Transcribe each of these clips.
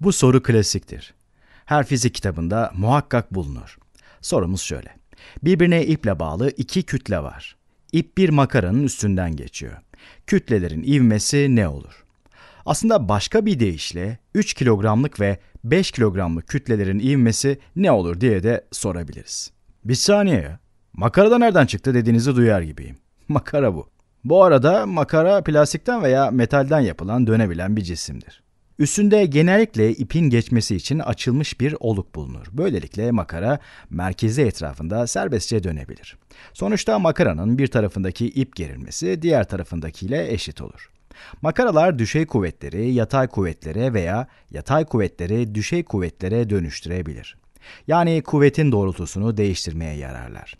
Bu soru klasiktir. Her fizik kitabında muhakkak bulunur. Sorumuz şöyle. Birbirine iple bağlı iki kütle var. İp bir makaranın üstünden geçiyor. Kütlelerin ivmesi ne olur? Aslında başka bir deyişle 3 kilogramlık ve 5 kilogramlık kütlelerin ivmesi ne olur diye de sorabiliriz. Bir saniye. Makara da nereden çıktı dediğinizi duyar gibiyim. Makara bu. Bu arada makara plastikten veya metalden yapılan dönebilen bir cisimdir. Üstünde genellikle ipin geçmesi için açılmış bir oluk bulunur. Böylelikle makara merkezi etrafında serbestçe dönebilir. Sonuçta makaranın bir tarafındaki ip gerilmesi diğer tarafındakiyle eşit olur. Makaralar düşey kuvvetleri yatay kuvvetlere veya yatay kuvvetleri düşey kuvvetlere dönüştürebilir. Yani kuvvetin doğrultusunu değiştirmeye yararlar.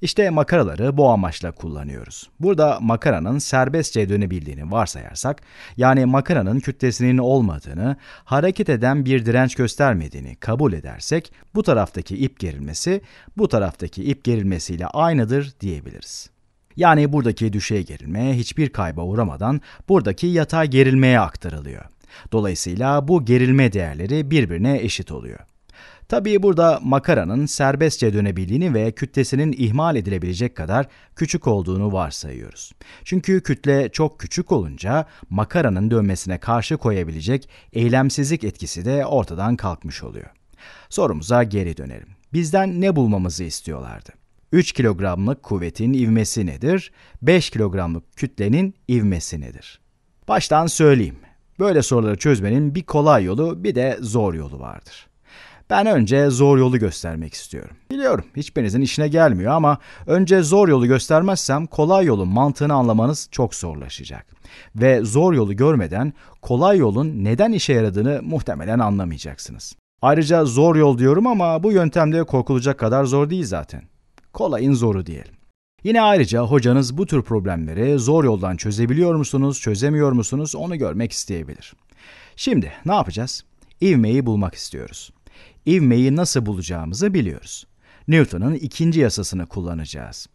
İşte makaraları bu amaçla kullanıyoruz. Burada makaranın serbestçe dönebildiğini varsayarsak, yani makaranın kütlesinin olmadığını, hareket eden bir direnç göstermediğini kabul edersek, bu taraftaki ip gerilmesi bu taraftaki ip gerilmesiyle aynıdır diyebiliriz. Yani buradaki düşey gerilme hiçbir kayba uğramadan buradaki yatay gerilmeye aktarılıyor. Dolayısıyla bu gerilme değerleri birbirine eşit oluyor. Tabii burada makaranın serbestçe dönebildiğini ve kütlesinin ihmal edilebilecek kadar küçük olduğunu varsayıyoruz. Çünkü kütle çok küçük olunca makaranın dönmesine karşı koyabilecek eylemsizlik etkisi de ortadan kalkmış oluyor. Sorumuza geri dönelim. Bizden ne bulmamızı istiyorlardı? 3 kilogramlık kuvvetin ivmesi nedir? 5 kilogramlık kütlenin ivmesi nedir? Baştan söyleyeyim. Böyle soruları çözmenin bir kolay yolu bir de zor yolu vardır. Ben önce zor yolu göstermek istiyorum. Biliyorum hiçbirinizin işine gelmiyor ama önce zor yolu göstermezsem kolay yolun mantığını anlamanız çok zorlaşacak. Ve zor yolu görmeden kolay yolun neden işe yaradığını muhtemelen anlamayacaksınız. Ayrıca zor yol diyorum ama bu yöntemde korkulacak kadar zor değil zaten. Kolayın zoru diyelim. Yine ayrıca hocanız bu tür problemleri zor yoldan çözebiliyor musunuz, çözemiyor musunuz onu görmek isteyebilir. Şimdi ne yapacağız? İvmeyi bulmak istiyoruz ivmeyi nasıl bulacağımızı biliyoruz. Newton'un ikinci yasasını kullanacağız.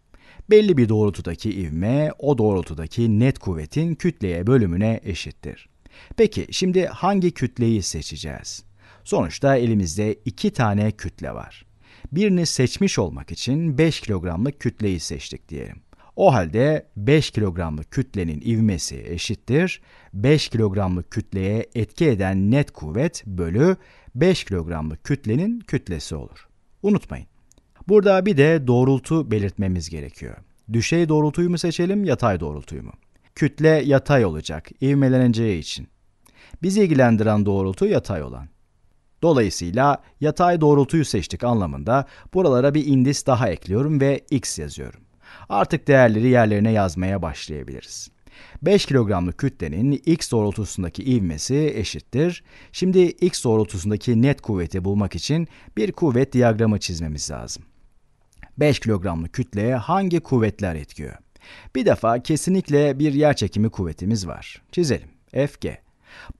Belli bir doğrultudaki ivme, o doğrultudaki net kuvvetin kütleye bölümüne eşittir. Peki şimdi hangi kütleyi seçeceğiz? Sonuçta elimizde iki tane kütle var. Birini seçmiş olmak için 5 kilogramlık kütleyi seçtik diyelim. O halde 5 kilogramlık kütlenin ivmesi eşittir. 5 kilogramlık kütleye etki eden net kuvvet bölü 5 kilogramlık kütlenin kütlesi olur. Unutmayın. Burada bir de doğrultu belirtmemiz gerekiyor. Düşey doğrultuyu mu seçelim, yatay doğrultuyu mu? Kütle yatay olacak, ivmeleneceği için. Bizi ilgilendiren doğrultu yatay olan. Dolayısıyla yatay doğrultuyu seçtik anlamında buralara bir indis daha ekliyorum ve x yazıyorum. Artık değerleri yerlerine yazmaya başlayabiliriz. 5 kilogramlık kütlenin x doğrultusundaki ivmesi eşittir. Şimdi x doğrultusundaki net kuvveti bulmak için bir kuvvet diyagramı çizmemiz lazım. 5 kilogramlık kütleye hangi kuvvetler etkiyor? Bir defa kesinlikle bir yer çekimi kuvvetimiz var. Çizelim. Fg.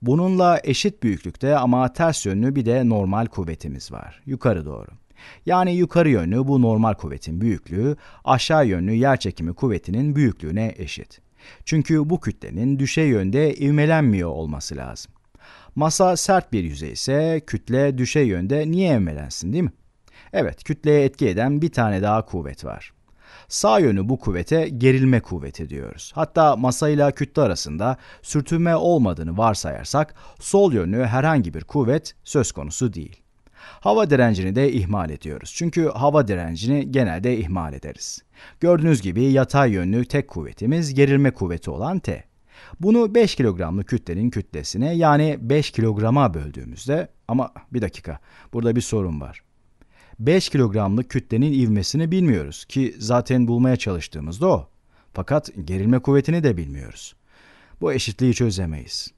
Bununla eşit büyüklükte ama ters yönlü bir de normal kuvvetimiz var. Yukarı doğru. Yani yukarı yönlü bu normal kuvvetin büyüklüğü, aşağı yönlü yer çekimi kuvvetinin büyüklüğüne eşit. Çünkü bu kütlenin düşe yönde ivmelenmiyor olması lazım. Masa sert bir yüzey ise kütle düşe yönde niye ivmelensin değil mi? Evet, kütleye etki eden bir tane daha kuvvet var. Sağ yönü bu kuvvete gerilme kuvveti diyoruz. Hatta masayla kütle arasında sürtünme olmadığını varsayarsak sol yönlü herhangi bir kuvvet söz konusu değil. Hava direncini de ihmal ediyoruz. Çünkü hava direncini genelde ihmal ederiz. Gördüğünüz gibi yatay yönlü tek kuvvetimiz gerilme kuvveti olan T. Bunu 5 kilogramlı kütlenin kütlesine yani 5 kilograma böldüğümüzde ama bir dakika burada bir sorun var. 5 kilogramlık kütlenin ivmesini bilmiyoruz ki zaten bulmaya çalıştığımızda o. Fakat gerilme kuvvetini de bilmiyoruz. Bu eşitliği çözemeyiz.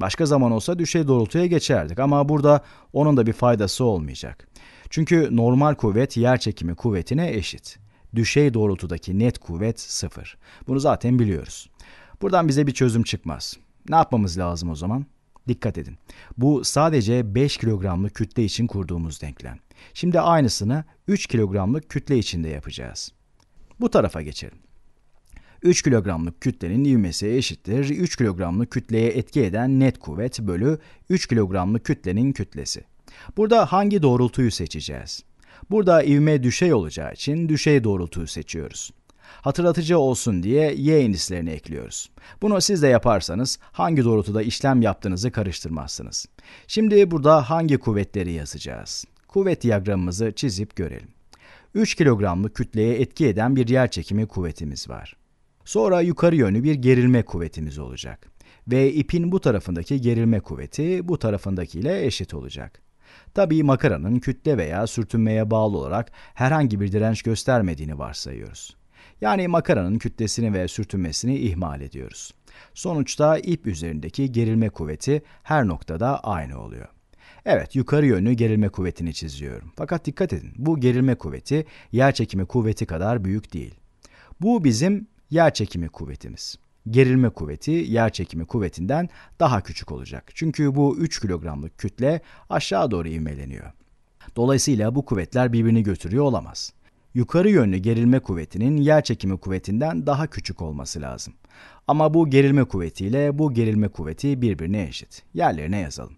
Başka zaman olsa düşey doğrultuya geçerdik ama burada onun da bir faydası olmayacak. Çünkü normal kuvvet yer çekimi kuvvetine eşit. Düşey doğrultudaki net kuvvet sıfır. Bunu zaten biliyoruz. Buradan bize bir çözüm çıkmaz. Ne yapmamız lazım o zaman? Dikkat edin. Bu sadece 5 kilogramlık kütle için kurduğumuz denklem. Şimdi aynısını 3 kilogramlık kütle için de yapacağız. Bu tarafa geçelim. 3 kilogramlık kütlenin ivmesi eşittir 3 kilogramlık kütleye etki eden net kuvvet bölü 3 kilogramlık kütlenin kütlesi. Burada hangi doğrultuyu seçeceğiz? Burada ivme düşey olacağı için düşey doğrultuyu seçiyoruz. Hatırlatıcı olsun diye y indislerini ekliyoruz. Bunu siz de yaparsanız hangi doğrultuda işlem yaptığınızı karıştırmazsınız. Şimdi burada hangi kuvvetleri yazacağız? Kuvvet diyagramımızı çizip görelim. 3 kilogramlık kütleye etki eden bir yer çekimi kuvvetimiz var. Sonra yukarı yönlü bir gerilme kuvvetimiz olacak. Ve ipin bu tarafındaki gerilme kuvveti bu tarafındakiyle eşit olacak. Tabii makaranın kütle veya sürtünmeye bağlı olarak herhangi bir direnç göstermediğini varsayıyoruz. Yani makaranın kütlesini ve sürtünmesini ihmal ediyoruz. Sonuçta ip üzerindeki gerilme kuvveti her noktada aynı oluyor. Evet, yukarı yönlü gerilme kuvvetini çiziyorum. Fakat dikkat edin, bu gerilme kuvveti yer çekimi kuvveti kadar büyük değil. Bu bizim yer çekimi kuvvetimiz. Gerilme kuvveti yer çekimi kuvvetinden daha küçük olacak. Çünkü bu 3 kilogramlık kütle aşağı doğru ivmeleniyor. Dolayısıyla bu kuvvetler birbirini götürüyor olamaz. Yukarı yönlü gerilme kuvvetinin yer çekimi kuvvetinden daha küçük olması lazım. Ama bu gerilme kuvvetiyle bu gerilme kuvveti birbirine eşit. Yerlerine yazalım.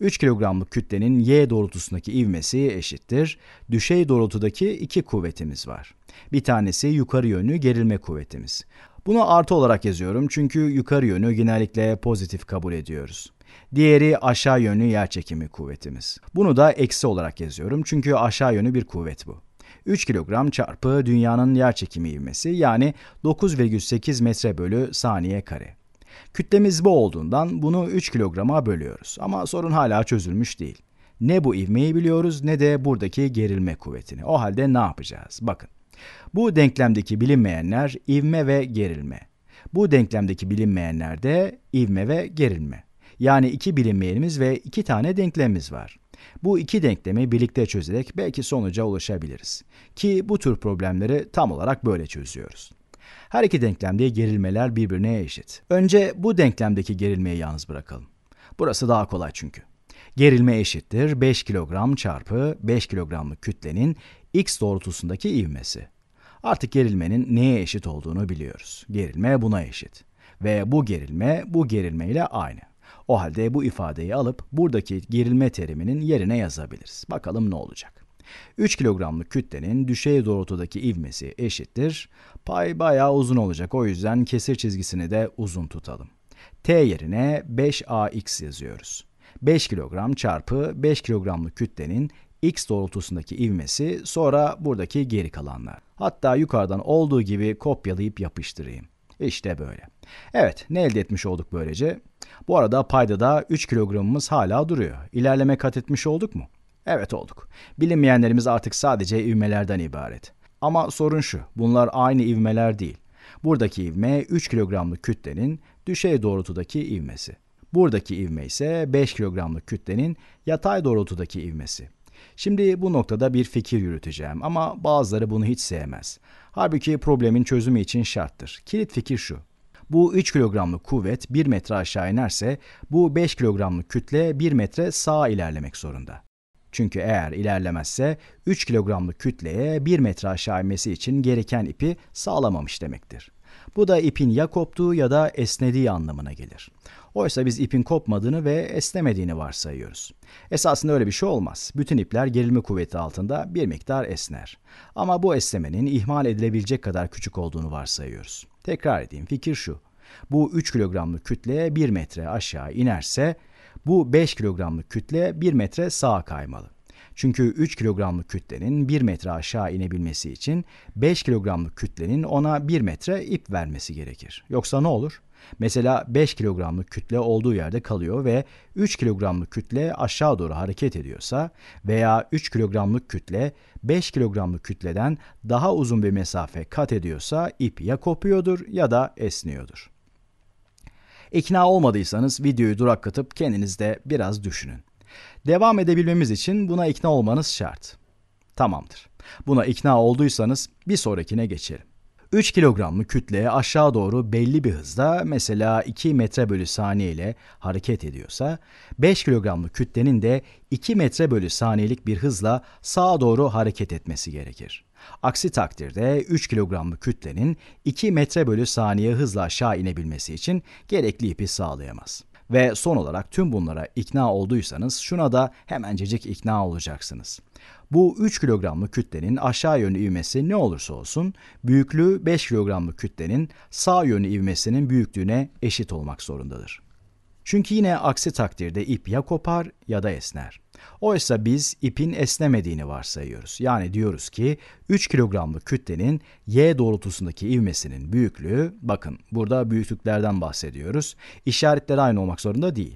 3 kilogramlık kütlenin y doğrultusundaki ivmesi eşittir. Düşey doğrultudaki iki kuvvetimiz var. Bir tanesi yukarı yönlü gerilme kuvvetimiz. Bunu artı olarak yazıyorum çünkü yukarı yönü genellikle pozitif kabul ediyoruz. Diğeri aşağı yönlü çekimi kuvvetimiz. Bunu da eksi olarak yazıyorum çünkü aşağı yönü bir kuvvet bu. 3 kilogram çarpı dünyanın yer çekimi ivmesi yani 9,8 metre bölü saniye kare. Kütlemiz bu olduğundan bunu 3 kilograma bölüyoruz. Ama sorun hala çözülmüş değil. Ne bu ivmeyi biliyoruz ne de buradaki gerilme kuvvetini. O halde ne yapacağız? Bakın. Bu denklemdeki bilinmeyenler ivme ve gerilme. Bu denklemdeki bilinmeyenler de ivme ve gerilme. Yani iki bilinmeyenimiz ve iki tane denklemimiz var. Bu iki denklemi birlikte çözerek belki sonuca ulaşabiliriz. Ki bu tür problemleri tam olarak böyle çözüyoruz. Her iki denklemde gerilmeler birbirine eşit. Önce bu denklemdeki gerilmeyi yalnız bırakalım. Burası daha kolay çünkü. Gerilme eşittir 5 kilogram çarpı 5 kilogramlık kütlenin x doğrultusundaki ivmesi. Artık gerilmenin neye eşit olduğunu biliyoruz. Gerilme buna eşit. Ve bu gerilme bu gerilme ile aynı. O halde bu ifadeyi alıp buradaki gerilme teriminin yerine yazabiliriz. Bakalım ne olacak. 3 kilogramlık kütlenin düşey doğrultudaki ivmesi eşittir. Pay bayağı uzun olacak o yüzden kesir çizgisini de uzun tutalım. T yerine 5AX yazıyoruz. 5 kilogram çarpı 5 kilogramlık kütlenin x doğrultusundaki ivmesi sonra buradaki geri kalanlar. Hatta yukarıdan olduğu gibi kopyalayıp yapıştırayım. İşte böyle. Evet ne elde etmiş olduk böylece? Bu arada payda da 3 kilogramımız hala duruyor. İlerleme kat etmiş olduk mu? Evet olduk. Bilinmeyenlerimiz artık sadece ivmelerden ibaret. Ama sorun şu, bunlar aynı ivmeler değil. Buradaki ivme 3 kilogramlık kütlenin düşey doğrultudaki ivmesi. Buradaki ivme ise 5 kilogramlık kütlenin yatay doğrultudaki ivmesi. Şimdi bu noktada bir fikir yürüteceğim ama bazıları bunu hiç sevmez. Halbuki problemin çözümü için şarttır. Kilit fikir şu. Bu 3 kilogramlık kuvvet 1 metre aşağı inerse bu 5 kilogramlık kütle 1 metre sağa ilerlemek zorunda. Çünkü eğer ilerlemezse 3 kilogramlık kütleye 1 metre aşağı inmesi için gereken ipi sağlamamış demektir. Bu da ipin ya koptuğu ya da esnediği anlamına gelir. Oysa biz ipin kopmadığını ve esnemediğini varsayıyoruz. Esasında öyle bir şey olmaz. Bütün ipler gerilme kuvveti altında bir miktar esner. Ama bu esnemenin ihmal edilebilecek kadar küçük olduğunu varsayıyoruz. Tekrar edeyim fikir şu. Bu 3 kilogramlık kütleye 1 metre aşağı inerse bu 5 kilogramlık kütle 1 metre sağa kaymalı. Çünkü 3 kilogramlık kütlenin 1 metre aşağı inebilmesi için 5 kilogramlık kütlenin ona 1 metre ip vermesi gerekir. Yoksa ne olur? Mesela 5 kilogramlık kütle olduğu yerde kalıyor ve 3 kilogramlık kütle aşağı doğru hareket ediyorsa veya 3 kilogramlık kütle 5 kilogramlık kütleden daha uzun bir mesafe kat ediyorsa ip ya kopuyordur ya da esniyordur. İkna olmadıysanız videoyu duraklatıp kendiniz de biraz düşünün. Devam edebilmemiz için buna ikna olmanız şart. Tamamdır. Buna ikna olduysanız bir sonrakine geçelim. 3 kilogramlı kütle aşağı doğru belli bir hızda mesela 2 metre bölü saniye ile hareket ediyorsa 5 kilogramlı kütlenin de 2 metre bölü saniyelik bir hızla sağa doğru hareket etmesi gerekir. Aksi takdirde 3 kilogramlı kütlenin 2 metre bölü saniye hızla aşağı inebilmesi için gerekli ipi sağlayamaz. Ve son olarak tüm bunlara ikna olduysanız şuna da hemencecik ikna olacaksınız. Bu 3 kilogramlık kütlenin aşağı yönlü ivmesi ne olursa olsun büyüklüğü 5 kilogramlık kütlenin sağ yönlü ivmesinin büyüklüğüne eşit olmak zorundadır. Çünkü yine aksi takdirde ip ya kopar ya da esner. Oysa biz ipin esnemediğini varsayıyoruz. Yani diyoruz ki 3 kilogramlık kütlenin y doğrultusundaki ivmesinin büyüklüğü, bakın burada büyüklüklerden bahsediyoruz, işaretler aynı olmak zorunda değil.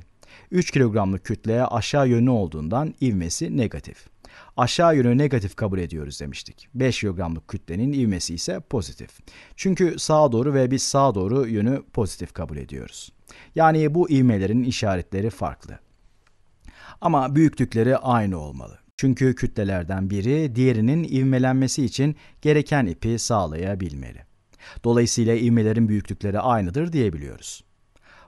3 kilogramlık kütleye aşağı yönlü olduğundan ivmesi negatif. Aşağı yönü negatif kabul ediyoruz demiştik. 5 kilogramlık kütlenin ivmesi ise pozitif. Çünkü sağa doğru ve biz sağa doğru yönü pozitif kabul ediyoruz. Yani bu ivmelerin işaretleri farklı. Ama büyüklükleri aynı olmalı. Çünkü kütlelerden biri diğerinin ivmelenmesi için gereken ipi sağlayabilmeli. Dolayısıyla ivmelerin büyüklükleri aynıdır diyebiliyoruz.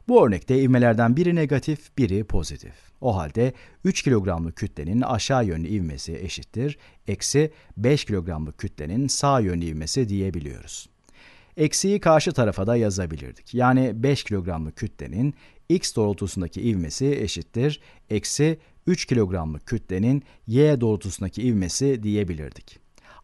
Bu örnekte ivmelerden biri negatif, biri pozitif. O halde 3 kilogramlık kütlenin aşağı yönlü ivmesi eşittir, eksi 5 kilogramlık kütlenin sağ yönlü ivmesi diyebiliyoruz. Eksiği karşı tarafa da yazabilirdik. Yani 5 kilogramlık kütlenin x doğrultusundaki ivmesi eşittir eksi 3 kilogramlık kütlenin y doğrultusundaki ivmesi diyebilirdik.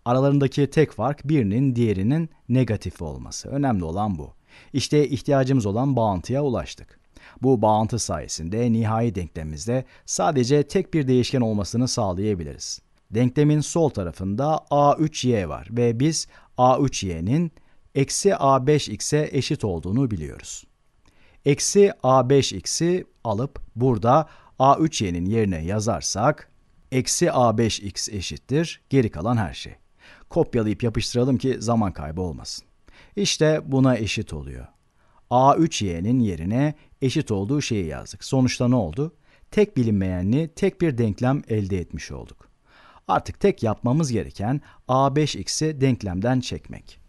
Aralarındaki tek fark birinin diğerinin negatif olması. Önemli olan bu. İşte ihtiyacımız olan bağıntıya ulaştık. Bu bağıntı sayesinde nihai denklemimizde sadece tek bir değişken olmasını sağlayabiliriz. Denklemin sol tarafında a3y var ve biz a3y'nin eksi a5x'e eşit olduğunu biliyoruz. Eksi a5x'i alıp burada a3y'nin yerine yazarsak eksi a5x eşittir geri kalan her şey. Kopyalayıp yapıştıralım ki zaman kaybı olmasın. İşte buna eşit oluyor. a3y'nin yerine eşit olduğu şeyi yazdık. Sonuçta ne oldu? Tek bilinmeyenli tek bir denklem elde etmiş olduk. Artık tek yapmamız gereken a5x'i denklemden çekmek.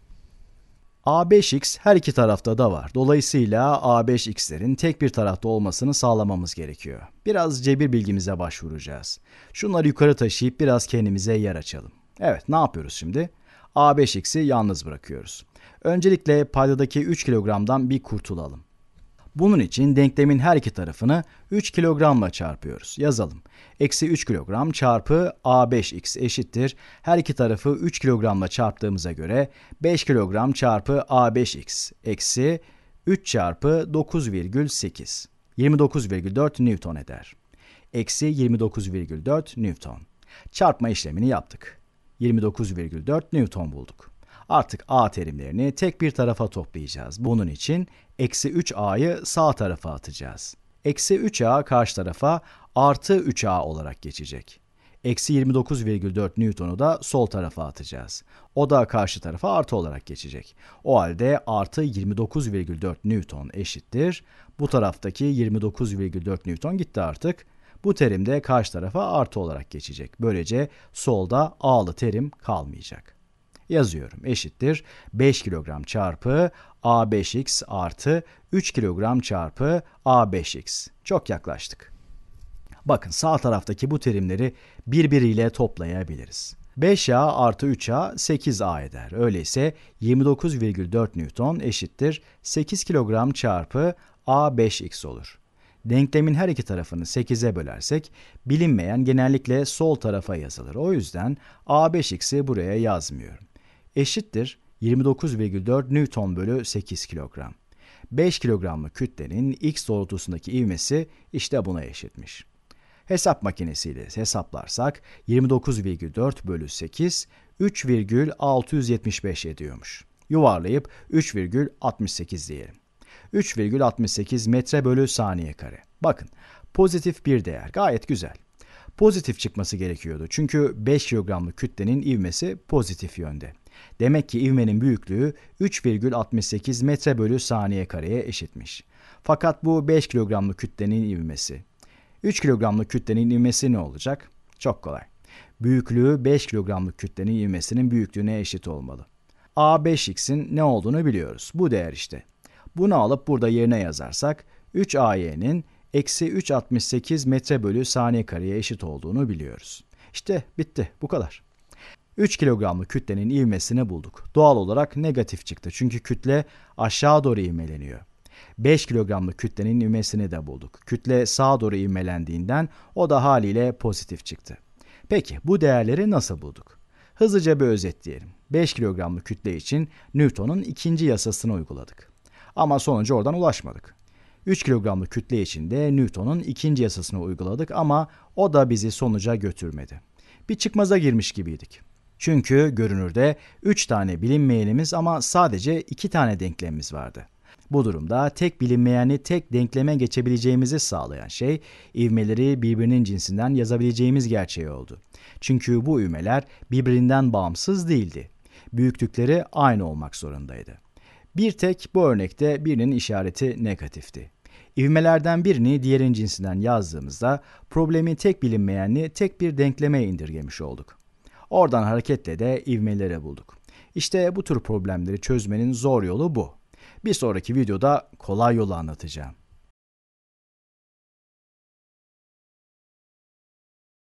A5X her iki tarafta da var. Dolayısıyla A5X'lerin tek bir tarafta olmasını sağlamamız gerekiyor. Biraz cebir bilgimize başvuracağız. Şunları yukarı taşıyıp biraz kendimize yer açalım. Evet ne yapıyoruz şimdi? A5X'i yalnız bırakıyoruz. Öncelikle paydadaki 3 kilogramdan bir kurtulalım. Bunun için denklemin her iki tarafını 3 kilogramla çarpıyoruz. Yazalım. Eksi 3 kilogram çarpı A5x eşittir. Her iki tarafı 3 kilogramla çarptığımıza göre 5 kilogram çarpı A5x eksi 3 çarpı 9,8. 29,4 Newton eder. Eksi 29,4 Newton. Çarpma işlemini yaptık. 29,4 Newton bulduk. Artık a terimlerini tek bir tarafa toplayacağız. Bunun için eksi 3a'yı sağ tarafa atacağız. Eksi 3a karşı tarafa artı 3a olarak geçecek. Eksi 29,4 Newton'u da sol tarafa atacağız. O da karşı tarafa artı olarak geçecek. O halde artı 29,4 Newton eşittir. Bu taraftaki 29,4 Newton gitti artık. Bu terim de karşı tarafa artı olarak geçecek. Böylece solda A'lı terim kalmayacak yazıyorum. Eşittir 5 kilogram çarpı A5x artı 3 kilogram çarpı A5x. Çok yaklaştık. Bakın sağ taraftaki bu terimleri birbiriyle toplayabiliriz. 5A artı 3A 8A eder. Öyleyse 29,4 Newton eşittir 8 kilogram çarpı A5x olur. Denklemin her iki tarafını 8'e bölersek bilinmeyen genellikle sol tarafa yazılır. O yüzden A5x'i buraya yazmıyorum eşittir 29,4 Newton bölü 8 kilogram. 5 kilogramlık kütlenin x doğrultusundaki ivmesi işte buna eşitmiş. Hesap makinesiyle hesaplarsak 29,4 bölü 8 3,675 ediyormuş. Yuvarlayıp 3,68 diyelim. 3,68 metre bölü saniye kare. Bakın pozitif bir değer gayet güzel. Pozitif çıkması gerekiyordu çünkü 5 kilogramlık kütlenin ivmesi pozitif yönde. Demek ki ivmenin büyüklüğü 3,68 metre bölü saniye kareye eşitmiş. Fakat bu 5 kilogramlı kütlenin ivmesi. 3 kilogramlı kütlenin ivmesi ne olacak? Çok kolay. Büyüklüğü 5 kilogramlık kütlenin ivmesinin büyüklüğüne eşit olmalı. A5x'in ne olduğunu biliyoruz. Bu değer işte. Bunu alıp burada yerine yazarsak 3AY'nin eksi 3.68 metre bölü saniye kareye eşit olduğunu biliyoruz. İşte bitti bu kadar. 3 kilogramlı kütlenin ivmesini bulduk. Doğal olarak negatif çıktı çünkü kütle aşağı doğru ivmeleniyor. 5 kilogramlı kütlenin ivmesini de bulduk. Kütle sağa doğru ivmelendiğinden o da haliyle pozitif çıktı. Peki bu değerleri nasıl bulduk? Hızlıca bir özetleyelim. 5 kilogramlı kütle için Newton'un ikinci yasasını uyguladık. Ama sonuca oradan ulaşmadık. 3 kilogramlı kütle için de Newton'un ikinci yasasını uyguladık ama o da bizi sonuca götürmedi. Bir çıkmaza girmiş gibiydik. Çünkü görünürde 3 tane bilinmeyenimiz ama sadece 2 tane denklemimiz vardı. Bu durumda tek bilinmeyeni tek denkleme geçebileceğimizi sağlayan şey ivmeleri birbirinin cinsinden yazabileceğimiz gerçeği oldu. Çünkü bu ivmeler birbirinden bağımsız değildi. Büyüklükleri aynı olmak zorundaydı. Bir tek bu örnekte birinin işareti negatifti. İvmelerden birini diğerin cinsinden yazdığımızda problemi tek bilinmeyenli tek bir denkleme indirgemiş olduk. Oradan hareketle de ivmelere bulduk. İşte bu tür problemleri çözmenin zor yolu bu. Bir sonraki videoda kolay yolu anlatacağım.